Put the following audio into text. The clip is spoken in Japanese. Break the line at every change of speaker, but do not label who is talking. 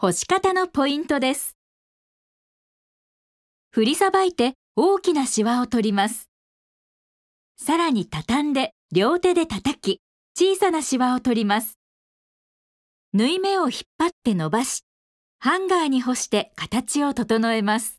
干し方のポイントです。振りさばいて大きなシワを取ります。さらに畳んで両手で叩き、小さなシワを取ります。縫い目を引っ張って伸ばし、ハンガーに干して形を整えます。